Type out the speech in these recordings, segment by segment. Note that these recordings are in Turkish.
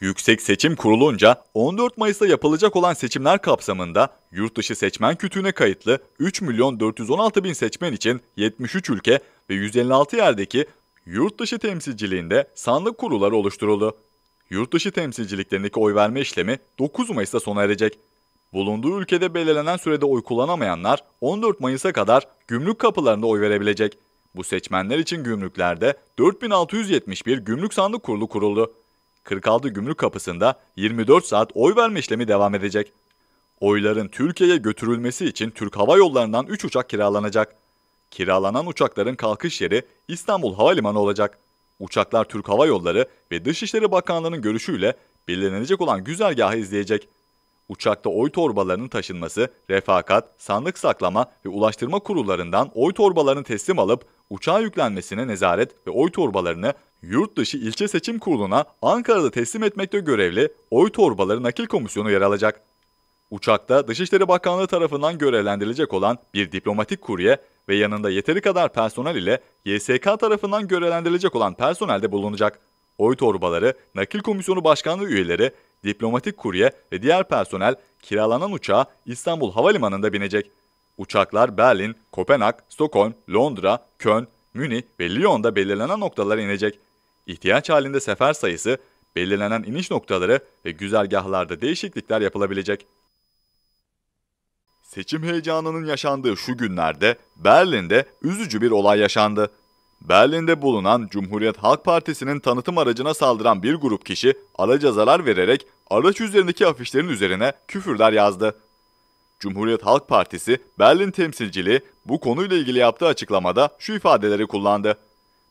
Yüksek Seçim Kurulu'nca 14 Mayıs'ta yapılacak olan seçimler kapsamında yurt dışı seçmen kütüğüne kayıtlı 3 milyon 416 bin seçmen için 73 ülke ve 156 yerdeki yurt dışı temsilciliğinde sandık kuruları oluşturuldu. Yurt dışı temsilciliklerindeki oy verme işlemi 9 Mayıs'ta sona erecek. Bulunduğu ülkede belirlenen sürede oy kullanamayanlar 14 Mayıs'a kadar gümrük kapılarında oy verebilecek. Bu seçmenler için gümrüklerde 4671 gümrük sandık kurulu kuruldu. 46 gümrük kapısında 24 saat oy verme işlemi devam edecek. Oyların Türkiye'ye götürülmesi için Türk Hava Yolları'ndan 3 uçak kiralanacak. Kiralanan uçakların kalkış yeri İstanbul Havalimanı olacak. Uçaklar Türk Hava Yolları ve Dışişleri Bakanlığı'nın görüşüyle belirlenecek olan güzergahı izleyecek. Uçakta oy torbalarının taşınması, refakat, sandık saklama ve ulaştırma kurullarından oy torbalarını teslim alıp uçağa yüklenmesine nezaret ve oy torbalarını yurt dışı ilçe seçim kuruluna Ankara'da teslim etmekte görevli oy torbaları nakil komisyonu yer alacak. Uçakta Dışişleri Bakanlığı tarafından görevlendirilecek olan bir diplomatik kurye ve yanında yeteri kadar personel ile YSK tarafından görevlendirilecek olan personel de bulunacak. Oy torbaları, nakil komisyonu başkanlığı üyeleri, diplomatik kurye ve diğer personel kiralanan uçağa İstanbul Havalimanı'nda binecek. Uçaklar Berlin, Kopenhag, Stockholm, Londra, Köln, Münih ve Lyon'da belirlenen noktalara inecek. İhtiyaç halinde sefer sayısı, belirlenen iniş noktaları ve güzergahlarda değişiklikler yapılabilecek. Seçim heyecanının yaşandığı şu günlerde Berlin'de üzücü bir olay yaşandı. Berlin'de bulunan Cumhuriyet Halk Partisi'nin tanıtım aracına saldıran bir grup kişi araca zarar vererek araç üzerindeki afişlerin üzerine küfürler yazdı. Cumhuriyet Halk Partisi Berlin temsilciliği bu konuyla ilgili yaptığı açıklamada şu ifadeleri kullandı.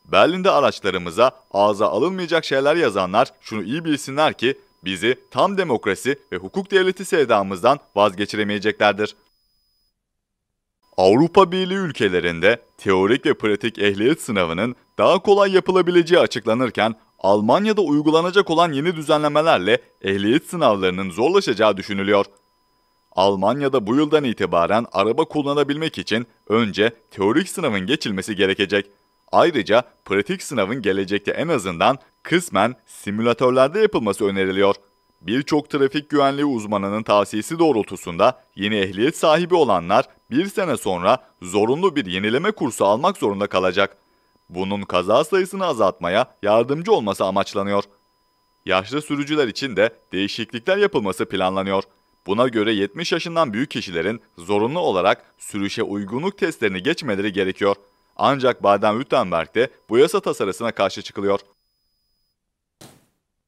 Berlin'de araçlarımıza ağza alınmayacak şeyler yazanlar şunu iyi bilsinler ki bizi tam demokrasi ve hukuk devleti sevdamızdan vazgeçiremeyeceklerdir. Avrupa Birliği ülkelerinde teorik ve pratik ehliyet sınavının daha kolay yapılabileceği açıklanırken Almanya'da uygulanacak olan yeni düzenlemelerle ehliyet sınavlarının zorlaşacağı düşünülüyor. Almanya'da bu yıldan itibaren araba kullanabilmek için önce teorik sınavın geçilmesi gerekecek. Ayrıca pratik sınavın gelecekte en azından kısmen simülatörlerde yapılması öneriliyor. Birçok trafik güvenliği uzmanının tavsiyesi doğrultusunda yeni ehliyet sahibi olanlar bir sene sonra zorunlu bir yenileme kursu almak zorunda kalacak. Bunun kaza sayısını azaltmaya yardımcı olması amaçlanıyor. Yaşlı sürücüler için de değişiklikler yapılması planlanıyor. Buna göre 70 yaşından büyük kişilerin zorunlu olarak sürüşe uygunluk testlerini geçmeleri gerekiyor. Ancak Baden-Württemberg'de bu yasa tasarısına karşı çıkılıyor.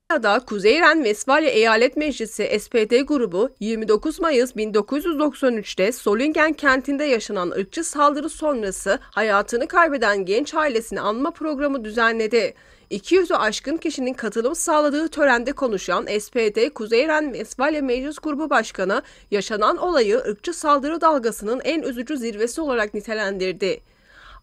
Almanya'da Kuzeyren Vesvalya Eyalet Meclisi SPD grubu 29 Mayıs 1993'te Solingen kentinde yaşanan ırkçı saldırı sonrası hayatını kaybeden genç ailesini anma programı düzenledi. 200'ü aşkın kişinin katılım sağladığı törende konuşan SPD Kuzeyren Vesvalya Meclis Grubu Başkanı yaşanan olayı ırkçı saldırı dalgasının en üzücü zirvesi olarak nitelendirdi.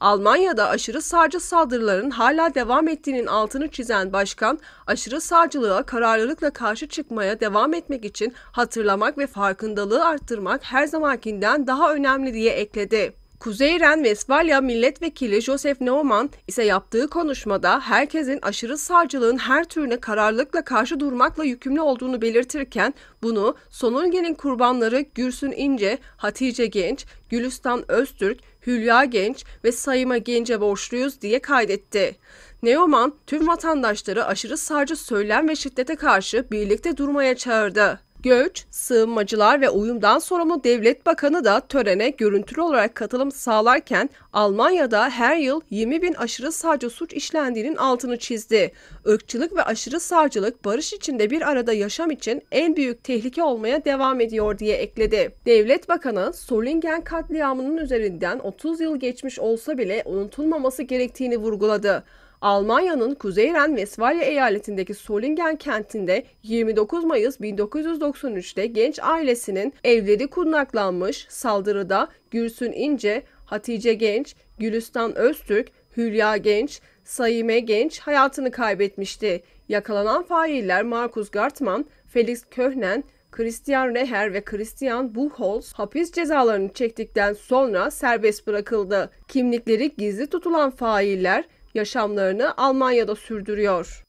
Almanya'da aşırı sağcı saldırıların hala devam ettiğinin altını çizen başkan, aşırı sağcılığa kararlılıkla karşı çıkmaya devam etmek için hatırlamak ve farkındalığı arttırmak her zamankinden daha önemli diye ekledi. Kuzey Ren-Vesvalya Milletvekili Joseph Neumann ise yaptığı konuşmada herkesin aşırı sağcılığın her türüne kararlılıkla karşı durmakla yükümlü olduğunu belirtirken bunu Sonurgen'in kurbanları Gürsün İnce, Hatice Genç, Gülistan Öztürk, Hülya Genç ve Sayıma Genç'e borçluyuz diye kaydetti. Neumann tüm vatandaşları aşırı sağcı söylem ve şiddete karşı birlikte durmaya çağırdı. Göç, Sığınmacılar ve Uyumdan sorumlu Devlet Bakanı da törene görüntülü olarak katılım sağlarken Almanya'da her yıl 20 bin aşırı sağcı suç işlendiğinin altını çizdi. Irkçılık ve aşırı sağcılık barış içinde bir arada yaşam için en büyük tehlike olmaya devam ediyor diye ekledi. Devlet Bakanı Solingen katliamının üzerinden 30 yıl geçmiş olsa bile unutulmaması gerektiğini vurguladı. Almanya'nın Kuzey Ren-Vesvalya eyaletindeki Solingen kentinde 29 Mayıs 1993'te genç ailesinin evleri kurnaklanmış saldırıda Gülsün İnce, Hatice Genç, Gülistan Öztürk, Hülya Genç, Sayime Genç hayatını kaybetmişti. Yakalanan failler Markus Gartman, Felix Köhnen, Christian Reher ve Christian Buchholz hapis cezalarını çektikten sonra serbest bırakıldı. Kimlikleri gizli tutulan failler yaşamlarını Almanya'da sürdürüyor.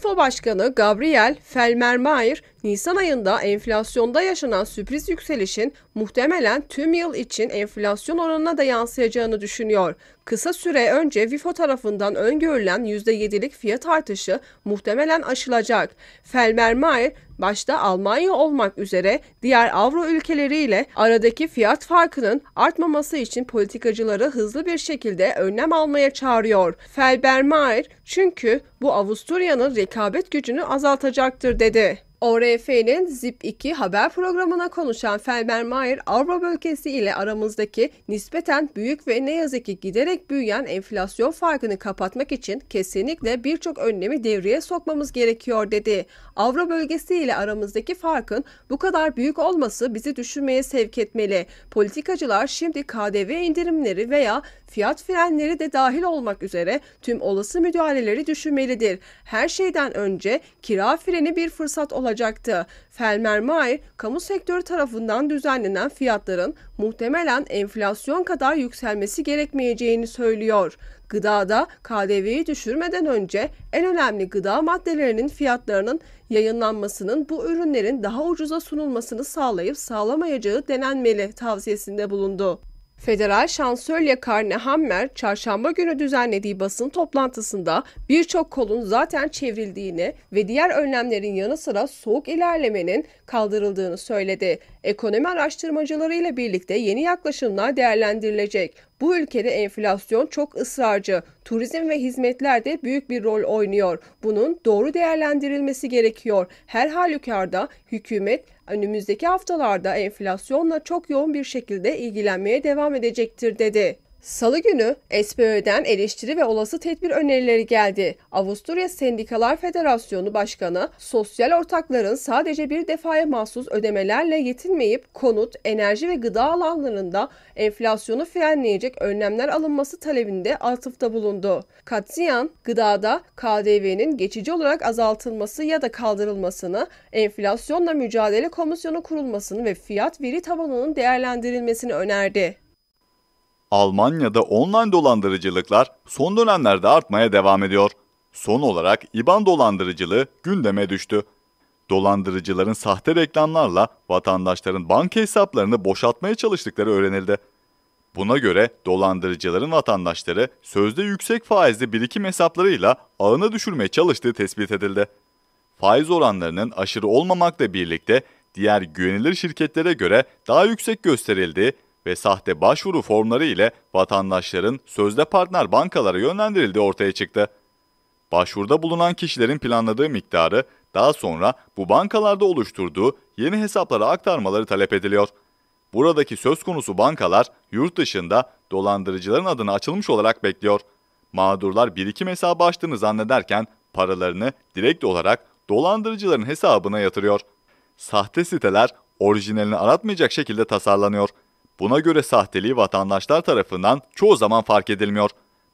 FO Başkanı Gabriel Felmermayr, Nisan ayında enflasyonda yaşanan sürpriz yükselişin muhtemelen tüm yıl için enflasyon oranına da yansıyacağını düşünüyor. Kısa süre önce VIFO tarafından öngörülen %7'lik fiyat artışı muhtemelen aşılacak. Felmermayr, başta Almanya olmak üzere diğer Avro ülkeleriyle aradaki fiyat farkının artmaması için politikacıları hızlı bir şekilde önlem almaya çağırıyor. Felbermayr çünkü bu Avusturya'nın rekabet gücünü azaltacaktır dedi. ORF'nin ZIP 2 haber programına konuşan Felbermayer, Avrupa bölgesi ile aramızdaki nispeten büyük ve ne yazık ki giderek büyüyen enflasyon farkını kapatmak için kesinlikle birçok önlemi devreye sokmamız gerekiyor dedi. Avrupa bölgesi ile aramızdaki farkın bu kadar büyük olması bizi düşünmeye sevk etmeli. Politikacılar şimdi KDV indirimleri veya fiyat frenleri de dahil olmak üzere tüm olası müdahaleleri düşünmelidir. Her şeyden önce kira freni bir fırsat olarak olacaktı. Felmer Mayer, kamu sektörü tarafından düzenlenen fiyatların muhtemelen enflasyon kadar yükselmesi gerekmeyeceğini söylüyor. Gıdada KDV'yi düşürmeden önce en önemli gıda maddelerinin fiyatlarının yayınlanmasının bu ürünlerin daha ucuza sunulmasını sağlayıp sağlamayacağı denenmeli tavsiyesinde bulundu. Federal Şansölye Karne Hammer, çarşamba günü düzenlediği basın toplantısında birçok kolun zaten çevrildiğini ve diğer önlemlerin yanı sıra soğuk ilerlemenin kaldırıldığını söyledi. Ekonomi araştırmacılarıyla birlikte yeni yaklaşımlar değerlendirilecek. Bu ülkede enflasyon çok ısrarcı. Turizm ve hizmetler de büyük bir rol oynuyor. Bunun doğru değerlendirilmesi gerekiyor. Her halükarda hükümet önümüzdeki haftalarda enflasyonla çok yoğun bir şekilde ilgilenmeye devam edecektir dedi. Salı günü SPÖ'den eleştiri ve olası tedbir önerileri geldi. Avusturya Sendikalar Federasyonu Başkanı, sosyal ortakların sadece bir defaya mahsus ödemelerle yetinmeyip konut, enerji ve gıda alanlarında enflasyonu frenleyecek önlemler alınması talebinde atıfta bulundu. Katsiyan, gıdada KDV'nin geçici olarak azaltılması ya da kaldırılmasını, enflasyonla mücadele komisyonu kurulmasını ve fiyat veri tabanının değerlendirilmesini önerdi. Almanya'da online dolandırıcılıklar son dönemlerde artmaya devam ediyor. Son olarak IBAN dolandırıcılığı gündeme düştü. Dolandırıcıların sahte reklamlarla vatandaşların banka hesaplarını boşaltmaya çalıştıkları öğrenildi. Buna göre dolandırıcıların vatandaşları sözde yüksek faizli birikim hesaplarıyla ağını düşürmeye çalıştığı tespit edildi. Faiz oranlarının aşırı olmamakla birlikte diğer güvenilir şirketlere göre daha yüksek gösterildiği ve sahte başvuru formları ile vatandaşların sözde partner bankalara yönlendirildiği ortaya çıktı. Başvuruda bulunan kişilerin planladığı miktarı daha sonra bu bankalarda oluşturduğu yeni hesaplara aktarmaları talep ediliyor. Buradaki söz konusu bankalar yurt dışında dolandırıcıların adına açılmış olarak bekliyor. Mağdurlar birikim hesabı açtığını zannederken paralarını direkt olarak dolandırıcıların hesabına yatırıyor. Sahte siteler orijinalini aratmayacak şekilde tasarlanıyor. Buna göre sahteliği vatandaşlar tarafından çoğu zaman fark edilmiyor.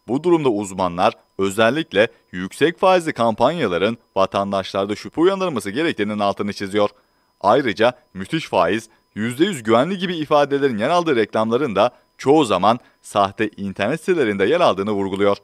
Bu durumda uzmanlar özellikle yüksek faizli kampanyaların vatandaşlarda şüphe uyandırması gerektiğinin altını çiziyor. Ayrıca müthiş faiz, %100 güvenli gibi ifadelerin yer aldığı reklamların da çoğu zaman sahte internet sitelerinde yer aldığını vurguluyor.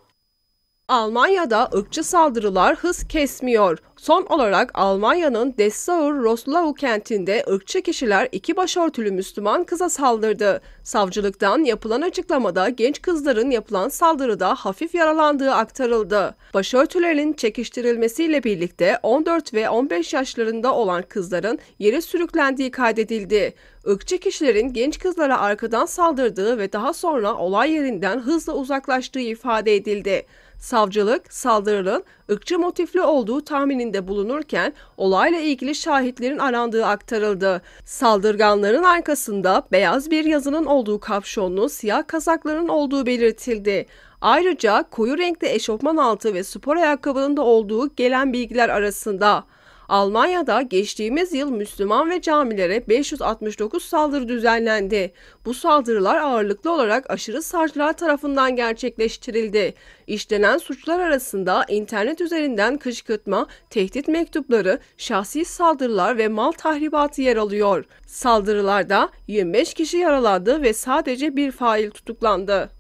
Almanya'da ırkçı saldırılar hız kesmiyor. Son olarak Almanya'nın Dessau-Roslau kentinde ırkçı kişiler iki başörtülü Müslüman kıza saldırdı. Savcılıktan yapılan açıklamada genç kızların yapılan saldırıda hafif yaralandığı aktarıldı. Başörtülerin çekiştirilmesiyle birlikte 14 ve 15 yaşlarında olan kızların yere sürüklendiği kaydedildi. Irkçı kişilerin genç kızlara arkadan saldırdığı ve daha sonra olay yerinden hızla uzaklaştığı ifade edildi. Savcılık saldırının ırkçı motifli olduğu tahmininde bulunurken olayla ilgili şahitlerin arandığı aktarıldı. Saldırganların arkasında beyaz bir yazının olduğu kapşonlu siyah kazakların olduğu belirtildi. Ayrıca koyu renkli eşofman altı ve spor ayakkabının da olduğu gelen bilgiler arasında. Almanya'da geçtiğimiz yıl Müslüman ve camilere 569 saldırı düzenlendi. Bu saldırılar ağırlıklı olarak aşırı sağcılar tarafından gerçekleştirildi. İşlenen suçlar arasında internet üzerinden kışkırtma, tehdit mektupları, şahsi saldırılar ve mal tahribatı yer alıyor. Saldırılarda 25 kişi yaralandı ve sadece bir fail tutuklandı.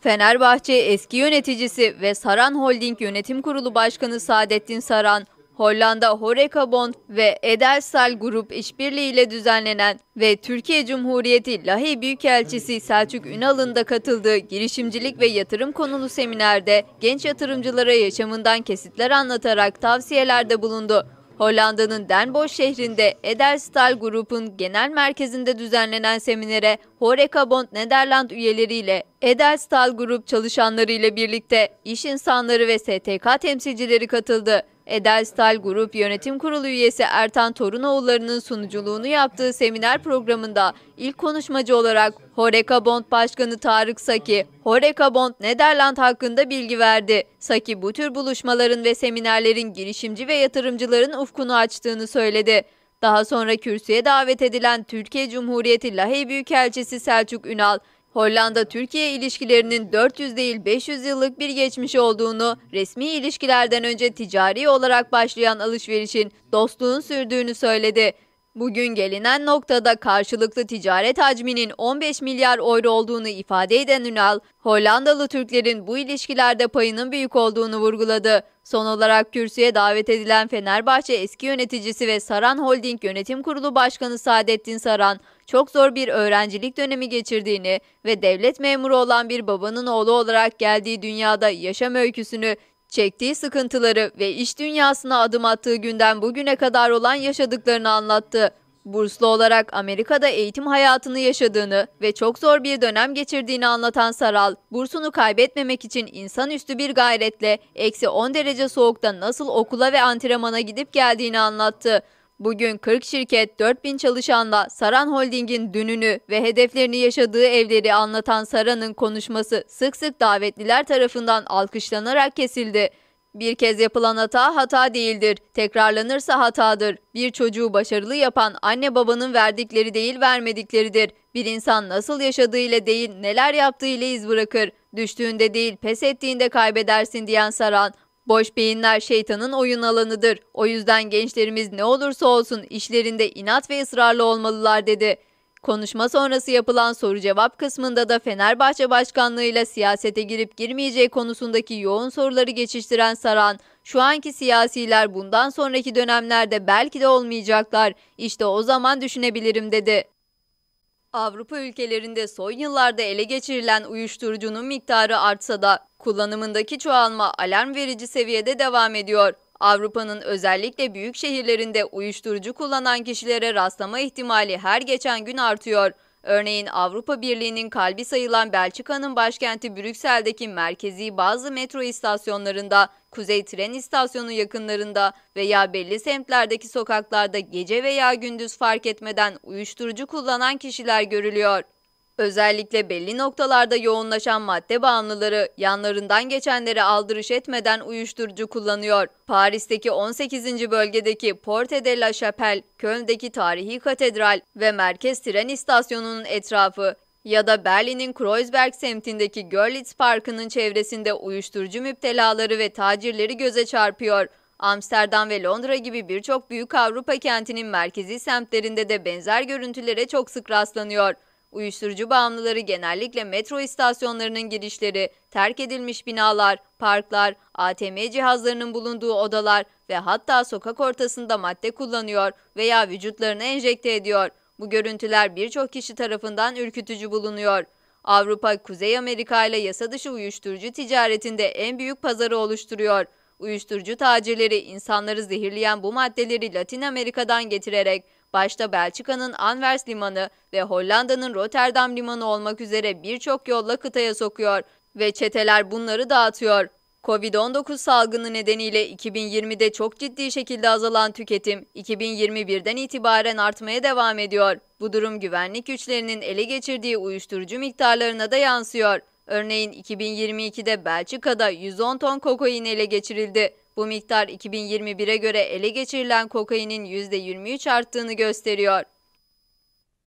Fenerbahçe eski yöneticisi ve Saran Holding Yönetim Kurulu Başkanı Saadettin Saran, Hollanda Horeca Bond ve Edersal Grup işbirliğiyle düzenlenen ve Türkiye Cumhuriyeti Lahey Büyükelçisi Selçuk Ünal'ın da katıldığı girişimcilik ve yatırım konulu seminerde genç yatırımcılara yaşamından kesitler anlatarak tavsiyelerde bulundu. Hollanda'nın Den Bosch şehrinde Ederstal Grup'un genel merkezinde düzenlenen seminere Horeca Bond Nederland üyeleriyle Ederstal Grup çalışanları ile birlikte iş insanları ve STK temsilcileri katıldı. Edelstal Grup Yönetim Kurulu üyesi Ertan Torunoğulları'nın sunuculuğunu yaptığı seminer programında ilk konuşmacı olarak Horeca Bond Başkanı Tarık Saki, Horeca Bond Nederland hakkında bilgi verdi. Saki bu tür buluşmaların ve seminerlerin girişimci ve yatırımcıların ufkunu açtığını söyledi. Daha sonra kürsüye davet edilen Türkiye Cumhuriyeti Lahey Büyükelçisi Selçuk Ünal, Hollanda-Türkiye ilişkilerinin 400 değil 500 yıllık bir geçmişi olduğunu, resmi ilişkilerden önce ticari olarak başlayan alışverişin dostluğun sürdüğünü söyledi. Bugün gelinen noktada karşılıklı ticaret hacminin 15 milyar euro olduğunu ifade eden Ünal, Hollandalı Türklerin bu ilişkilerde payının büyük olduğunu vurguladı. Son olarak kürsüye davet edilen Fenerbahçe eski yöneticisi ve Saran Holding Yönetim Kurulu Başkanı Saadettin Saran, çok zor bir öğrencilik dönemi geçirdiğini ve devlet memuru olan bir babanın oğlu olarak geldiği dünyada yaşam öyküsünü çektiği sıkıntıları ve iş dünyasına adım attığı günden bugüne kadar olan yaşadıklarını anlattı. Burslu olarak Amerika'da eğitim hayatını yaşadığını ve çok zor bir dönem geçirdiğini anlatan Saral, bursunu kaybetmemek için insanüstü bir gayretle eksi 10 derece soğukta nasıl okula ve antrenmana gidip geldiğini anlattı. Bugün 40 şirket 4000 çalışanla Saran Holding'in dününü ve hedeflerini yaşadığı evleri anlatan Saran'ın konuşması sık sık davetliler tarafından alkışlanarak kesildi. Bir kez yapılan hata hata değildir. Tekrarlanırsa hatadır. Bir çocuğu başarılı yapan anne babanın verdikleri değil vermedikleridir. Bir insan nasıl yaşadığıyla değil neler yaptığıyla iz bırakır. Düştüğünde değil pes ettiğinde kaybedersin diyen Saran Boş beyinler şeytanın oyun alanıdır. O yüzden gençlerimiz ne olursa olsun işlerinde inat ve ısrarlı olmalılar dedi. Konuşma sonrası yapılan soru cevap kısmında da Fenerbahçe başkanlığıyla siyasete girip girmeyeceği konusundaki yoğun soruları geçiştiren Saran, şu anki siyasiler bundan sonraki dönemlerde belki de olmayacaklar. İşte o zaman düşünebilirim dedi. Avrupa ülkelerinde son yıllarda ele geçirilen uyuşturucunun miktarı artsa da kullanımındaki çoğalma alarm verici seviyede devam ediyor. Avrupa'nın özellikle büyük şehirlerinde uyuşturucu kullanan kişilere rastlama ihtimali her geçen gün artıyor. Örneğin Avrupa Birliği'nin kalbi sayılan Belçika'nın başkenti Brüksel'deki merkezi bazı metro istasyonlarında, kuzey tren istasyonu yakınlarında veya belli semtlerdeki sokaklarda gece veya gündüz fark etmeden uyuşturucu kullanan kişiler görülüyor. Özellikle belli noktalarda yoğunlaşan madde bağımlıları yanlarından geçenleri aldırış etmeden uyuşturucu kullanıyor. Paris'teki 18. bölgedeki Porte de la Chapelle, Köln'deki tarihi katedral ve merkez tren istasyonunun etrafı ya da Berlin'in Kreuzberg semtindeki Görlitz Parkı'nın çevresinde uyuşturucu müptelaları ve tacirleri göze çarpıyor. Amsterdam ve Londra gibi birçok büyük Avrupa kentinin merkezi semtlerinde de benzer görüntülere çok sık rastlanıyor. Uyuşturucu bağımlıları genellikle metro istasyonlarının girişleri, terk edilmiş binalar, parklar, ATM cihazlarının bulunduğu odalar ve hatta sokak ortasında madde kullanıyor veya vücutlarına enjekte ediyor. Bu görüntüler birçok kişi tarafından ürkütücü bulunuyor. Avrupa, Kuzey Amerika ile yasa dışı uyuşturucu ticaretinde en büyük pazarı oluşturuyor. Uyuşturucu tacirleri insanları zehirleyen bu maddeleri Latin Amerika'dan getirerek başta Belçika'nın Anvers Limanı ve Hollanda'nın Rotterdam Limanı olmak üzere birçok yolla kıtaya sokuyor ve çeteler bunları dağıtıyor. Covid-19 salgını nedeniyle 2020'de çok ciddi şekilde azalan tüketim 2021'den itibaren artmaya devam ediyor. Bu durum güvenlik güçlerinin ele geçirdiği uyuşturucu miktarlarına da yansıyor. Örneğin 2022'de Belçika'da 110 ton kokain ele geçirildi. Bu miktar 2021'e göre ele geçirilen kokainin %23 arttığını gösteriyor.